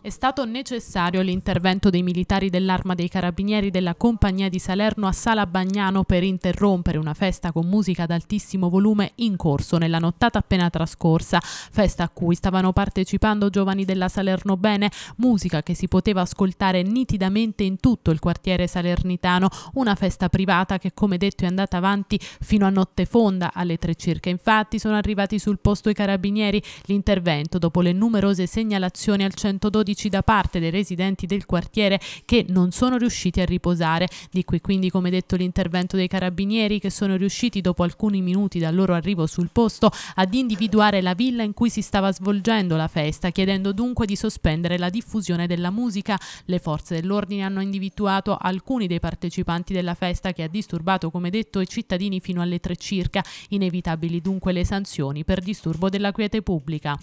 È stato necessario l'intervento dei militari dell'Arma dei Carabinieri della Compagnia di Salerno a Sala Bagnano per interrompere una festa con musica ad altissimo volume in corso nella nottata appena trascorsa, festa a cui stavano partecipando giovani della Salerno Bene, musica che si poteva ascoltare nitidamente in tutto il quartiere salernitano, una festa privata che come detto è andata avanti fino a notte fonda, alle tre circa infatti sono arrivati sul posto i carabinieri, l'intervento dopo le numerose segnalazioni al 112 codici da parte dei residenti del quartiere che non sono riusciti a riposare. Di qui quindi come detto l'intervento dei carabinieri che sono riusciti dopo alcuni minuti dal loro arrivo sul posto ad individuare la villa in cui si stava svolgendo la festa, chiedendo dunque di sospendere la diffusione della musica. Le forze dell'ordine hanno individuato alcuni dei partecipanti della festa che ha disturbato come detto i cittadini fino alle tre circa, inevitabili dunque le sanzioni per disturbo della quiete pubblica.